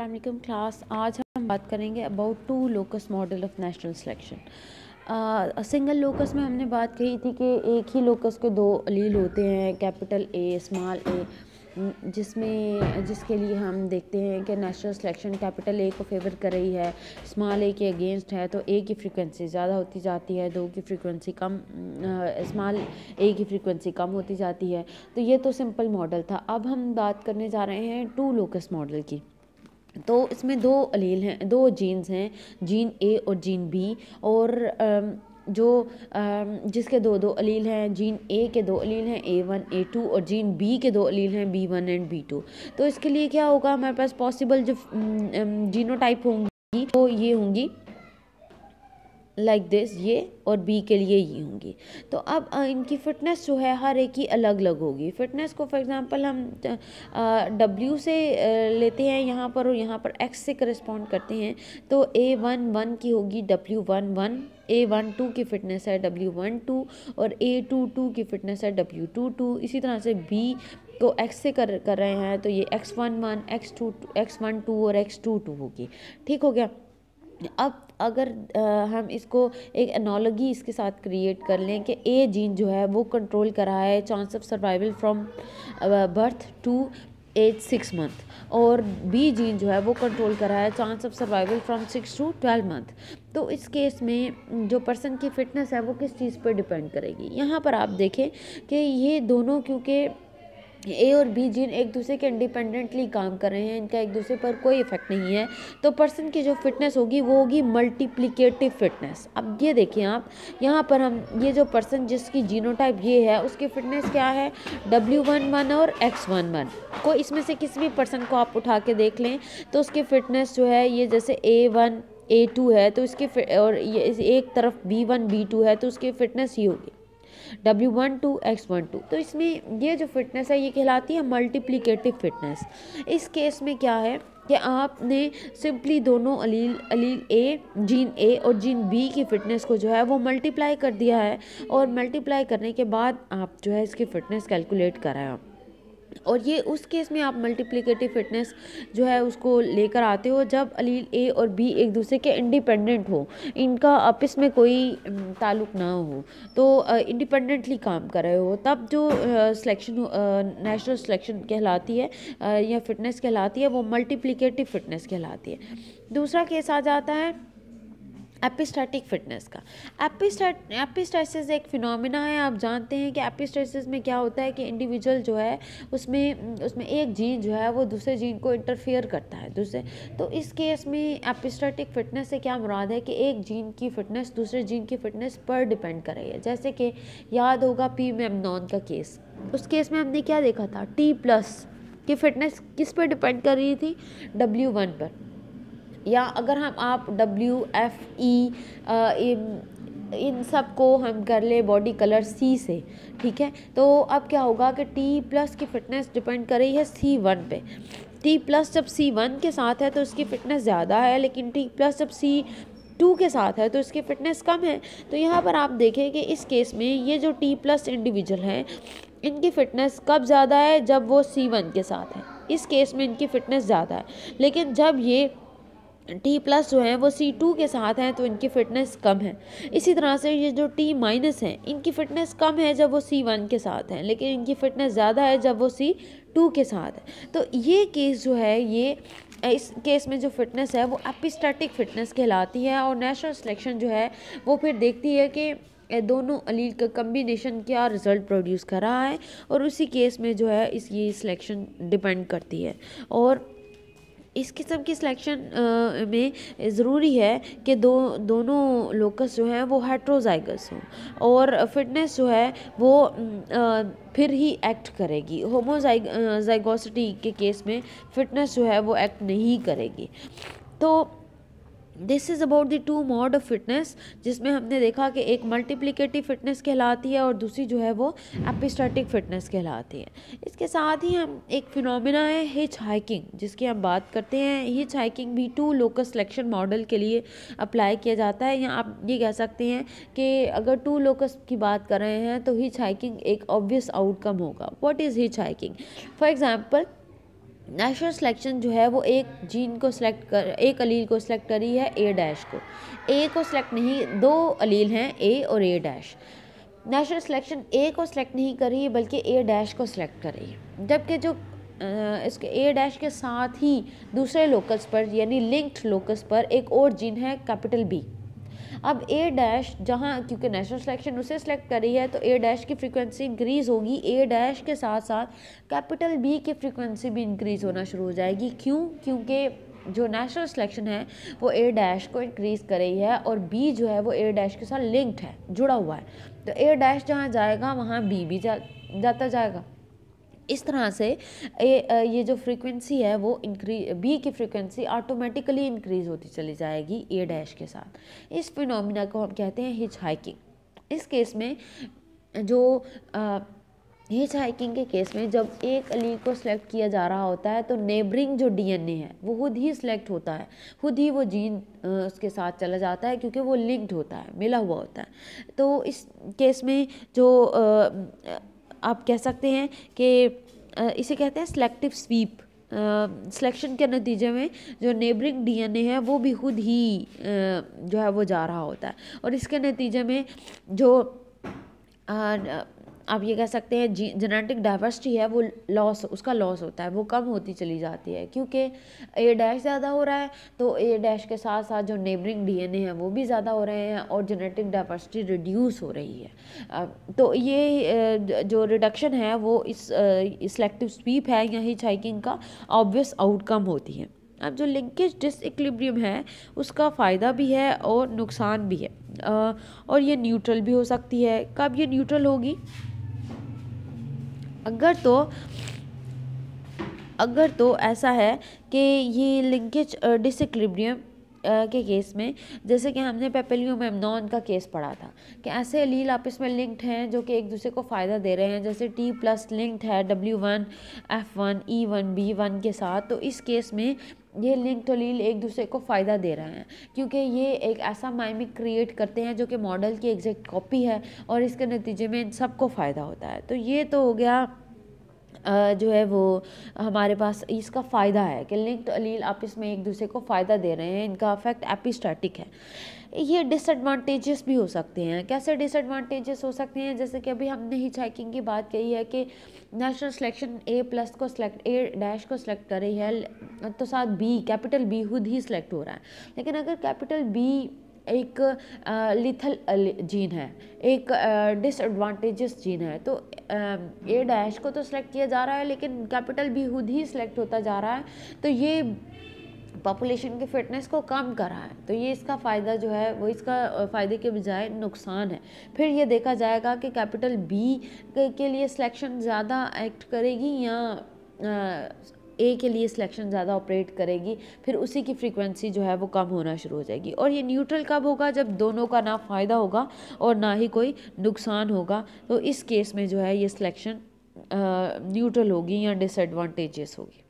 Aslam class आज हम बात करेंगे about two locus model of natural selection single locus में हमने बात कही थी कि एक ही लोकस के दो अलील होते हैं कैपिटल ए स्मॉल ए जिसमें जिसके लिए हम देखते हैं कि नेशनल सिलेक्शन कैपिटल ए को फेवर कर रही है स्मॉल ए के अगेंस्ट है तो ए की फ्रीक्वेंसी ज़्यादा होती जाती है दो की फ्रीक्वेंसी कम स्मॉल ए की फ्रीक्वेंसी कम होती जाती है तो ये तो सिंपल मॉडल था अब हम बात करने जा रहे हैं टू लोकस मॉडल की तो इसमें दो अलील हैं दो जीन्स हैं जीन ए और जीन बी और जो जिसके दो दो अलील हैं जीन ए के दो अलील हैं ए वन ए टू और जीन बी के दो अलील हैं B one and B two तो इसके लिए क्या होगा हमारे पास पॉसिबल जो जीनो टाइप होंगी वो तो ये होंगी लाइक दिस ये और बी के लिए ये होंगी तो अब इनकी फ़िटनेस जो है हर एक की अलग अलग होगी फ़िटनेस को फॉर एग्जांपल हम डब्ल्यू से लेते हैं यहाँ पर और यहाँ पर एक्स से करस्पॉन्ड करते हैं तो ए वन वन की होगी W one one A one two की फ़िटनेस है डब्ल्यू वन टू और ए टू टू की फ़िटनेस है डब्ल्यू टू टू इसी तरह से बी को एक्स से कर कर रहे हैं तो ये X one one X two X one two और एक्स टू टू होगी ठीक हो गया अब अगर हम इसको एक एनोलॉजी इसके साथ क्रिएट कर लें कि ए जीन जो है वो कंट्रोल कर रहा है chance of survival from birth to age six month और बी जीन जो है वो कंट्रोल कर रहा है chance of survival from six to twelve month तो इस केस में जो पर्सन की फ़िटनेस है वो किस चीज़ पर डिपेंड करेगी यहाँ पर आप देखें कि ये दोनों क्योंकि ए और बी जीन एक दूसरे के इंडिपेंडेंटली काम कर रहे हैं इनका एक दूसरे पर कोई इफेक्ट नहीं है तो पर्सन की जो फिटनेस होगी वो होगी मल्टीप्लिकेटिव फिटनेस अब ये देखिए आप यहाँ पर हम ये जो पर्सन जिसकी जीनोटाइप ये है उसकी फिटनेस क्या है डब्ल्यू वन वन और एक्स वन वन को इसमें से किसी भी पर्सन को आप उठा के देख लें तो उसकी फ़िटनेस जो है ये जैसे ए वन ए टू है तो इसके और ये एक तरफ बी वन बी टू है तो उसकी फ़िटनेस ही होगी W one two X one two तो इसमें ये जो फिटनेस है ये कहलाती है मल्टीप्लिकेटिव फिटनेस इस केस में क्या है कि आपने सिंपली दोनों अलील अलील ए जीन ए और जीन बी की फ़िटनेस को जो है वो मल्टीप्लाई कर दिया है और मल्टीप्लाई करने के बाद आप जो है इसकी फ़िटनेस कैलकुलेट कराएँ और ये उस केस में आप मल्टीप्लिकेटिव फिटनेस जो है उसको लेकर आते हो जब अलील ए और बी एक दूसरे के इंडिपेंडेंट हो इनका आपस में कोई ताल्लुक ना हो तो इंडिपेंडेंटली काम कर रहे हो तब जो सिलेक्शन नेशनल सिलेक्शन कहलाती है आ, या फिटनेस कहलाती है वो मल्टीप्लिकेटिव फिटनेस कहलाती है दूसरा केस आ जाता है एपिस्टैटिक फिटनेस का एपिस्टाट एपिस्टाइसिस एक फिनोमिना है आप जानते हैं कि एपिस्टाइसिस में क्या होता है कि इंडिविजुअल जो है उसमें उसमें एक जीन जो है वो दूसरे जीन को इंटरफेयर करता है दूसरे तो इस केस में एपिस्टैटिक फिटनेस से क्या मुराद है कि एक जीन की फिटनेस दूसरे जीन की फिटनेस पर डिपेंड कर रही है जैसे कि याद होगा पी मेमनॉन का केस उस केस में हमने क्या देखा था टी प्लस की फिटनेस किस पर डिपेंड कर रही थी डब्ल्यू वन पर या अगर हम आप डब्ल्यू एफ ई इन सब को हम कर लें बॉडी कलर सी से ठीक है तो अब क्या होगा कि टी प्लस की फ़िटनेस डिपेंड कर रही है सी वन पे टी प्लस जब सी वन के साथ है तो उसकी फ़िटनेस ज़्यादा है लेकिन टी प्लस जब सी टू के साथ है तो इसकी फ़िटनेस कम है तो यहाँ पर आप देखें कि इस केस में ये जो टी प्लस इंडिविजुअल हैं इनकी फ़िटनेस कब ज़्यादा है जब वो सी वन के साथ है इस केस में इनकी फ़िटनेस ज़्यादा है लेकिन जब ये टी प्लस जो है वो सी टू के साथ हैं तो इनकी फ़िटनेस कम है इसी तरह से ये जो टी माइनस हैं इनकी फ़िटनेस कम है जब वो सी वन के साथ हैं लेकिन इनकी फ़िटनेस ज़्यादा है जब वो सी टू के साथ है तो ये केस जो है ये इस केस में जो फिटनेस है वो एपिस्टैटिक फिटनेस कहलाती है और नेचुरल सिलेक्शन जो है वो फिर देखती है कि दोनों अलील का कम्बिनेशन क्या रिज़ल्ट प्रोड्यूस कर रहा है और उसी केस में जो है इसकी सिलेक्शन डिपेंड करती है और इस किस्म की सिलेक्शन में ज़रूरी है कि दो दोनों लोकस जो हैं वो हेट्रोजाइगस हों और फिटनेस जो है वो फिर ही एक्ट करेगी होमोजाइगोसिटी के केस में फिटनेस जो है वो एक्ट नहीं करेगी तो this is about the two mode of fitness जिसमें हमने देखा कि एक मल्टीप्लिकेटिव फिटनेस कहलाती है और दूसरी जो है वो एपिस्टेटिक फिटनेस कहलाती है इसके साथ ही हम एक फिनोमिना है हिच हाइकिंग जिसकी हम बात करते हैं हिच हाइकिंग भी टू लोकस सिलेक्शन मॉडल के लिए अप्लाई किया जाता है या आप ये कह सकते हैं कि अगर टू लोकस की बात कर रहे हैं तो हिच हाइकिंग एक ऑब्वियस आउटकम होगा what is hitchhiking for example natural selection जो है वो एक जीन को सिलेक्ट कर एक अलील को सिलेक्ट करी है ए डैश को ए को सिलेक्ट नहीं दो अलील हैं ए और A dash natural selection A को सिलेक्ट नहीं कर रही है बल्कि ए डैश को सिलेक्ट कर रही है जबकि जो इसके ए डैश के साथ ही दूसरे लोकस पर यानी लिंक्ड लोकस पर एक और जीन है कैपिटल बी अब ए डैश जहाँ क्योंकि नेशनल सिलेक्शन उसे सिलेक्ट रही है तो ए डैश की फ्रिक्वेंसी इंक्रीज़ होगी ए डैश के साथ साथ कैपिटल बी की फ्रिक्वेंसी भी इंक्रीज़ होना शुरू हो जाएगी क्यों क्योंकि जो नेशनल सिलेक्शन है वो ए डैश को इंक्रीज़ कर रही है और बी जो है वो ए डैश के साथ लिंक्ड है जुड़ा हुआ है तो ए डैश जहाँ जाएगा वहाँ बी भी जा, जाता जाएगा इस तरह से ए, ये जो फ्रीक्वेंसी है वो इंक्री बी की फ्रीक्वेंसी ऑटोमेटिकली इंक्रीज होती चली जाएगी ए डैश के साथ इस फिनोमिना को हम कहते हैं हिच हाइकिंग इस केस में जो हिच हाइकिंग के केस में जब एक अली को सिलेक्ट किया जा रहा होता है तो नेबरिंग जो डीएनए है वो खुद ही सिलेक्ट होता है खुद ही वो जीन उसके साथ चला जाता है क्योंकि वो लिंक्ड होता है मिला हुआ होता है तो इस केस में जो आप कह सकते हैं कि इसे कहते हैं सेलेक्टिव स्वीप सिलेक्शन के नतीजे में जो नेबरिंग डीएनए है वो भी खुद ही जो है वो जा रहा होता है और इसके नतीजे में जो आप ये कह सकते हैं जी जेनेटिक डाइवर्सिटी है वो लॉस उसका लॉस होता है वो कम होती चली जाती है क्योंकि ए डैश ज़्यादा हो रहा है तो ए डैश के साथ साथ जो नेबरिंग डीएनए हैं वो भी ज़्यादा हो रहे हैं और जेनेटिक डाइवर्सिटी रिड्यूस हो रही है तो ये जो रिडक्शन है वो इस सेलेक्टिव स्वीप है या ही चाइकिंग का ऑब्वियस आउटकम होती है अब जो लिंकेज डिसइक्लिब्रियम है उसका फ़ायदा भी है और नुकसान भी है और ये न्यूट्रल भी हो सकती है कब ये न्यूट्रल होगी अगर तो अगर तो ऐसा है कि ये लिंकेज डिसक्लिब्रियम के केस में जैसे कि हमने पेपेलियो मेमनॉन का केस पढ़ा था कि ऐसे अलील आपस में लिंक्ड हैं जो कि एक दूसरे को फ़ायदा दे रहे हैं जैसे टी प्लस लिंक्ड है W one F one E one B one के साथ तो इस केस में ये लिंक तो लील एक दूसरे को फ़ायदा दे रहे हैं क्योंकि ये एक ऐसा माइमिक क्रिएट करते हैं जो कि मॉडल की एग्जैक्ट कॉपी है और इसके नतीजे में इन सबको फ़ायदा होता है तो ये तो हो गया जो है वो हमारे पास इसका फ़ायदा है कि लिंक्ड अलील आपस में एक दूसरे को फ़ायदा दे रहे हैं इनका अफेक्ट एपिस्टैटिक है ये डिसएडवांटेजेस भी हो सकते हैं कैसे डिसएडवांटेजेस हो सकते हैं जैसे कि अभी हमने ही चैकिंग की बात कही है कि नेशनल सिलेक्शन ए प्लस को सिलेक्ट ए डैश को सिलेक्ट कर रही है तो साथ बी कैपिटल बी खुद ही सिलेक्ट हो रहा है लेकिन अगर कैपिटल बी एक लिथल जीन है एक डिसएडवांटेजेस जीन है तो ए डैश को तो सिलेक्ट किया जा रहा है लेकिन कैपिटल बी खुद ही सिलेक्ट होता जा रहा है तो ये पॉपुलेशन के फिटनेस को कम कर रहा है तो ये इसका फ़ायदा जो है वो इसका फ़ायदे के बजाय नुकसान है फिर ये देखा जाएगा कि कैपिटल बी के लिए सिलेक्शन ज़्यादा एक्ट करेगी या ए के लिए सिलेक्शन ज़्यादा ऑपरेट करेगी फिर उसी की फ्रीक्वेंसी जो है वो कम होना शुरू हो जाएगी और ये न्यूट्रल कब होगा जब दोनों का ना फ़ायदा होगा और ना ही कोई नुकसान होगा तो इस केस में जो है ये सिलेक्शन न्यूट्रल होगी या डिसएडवांटेजेस होगी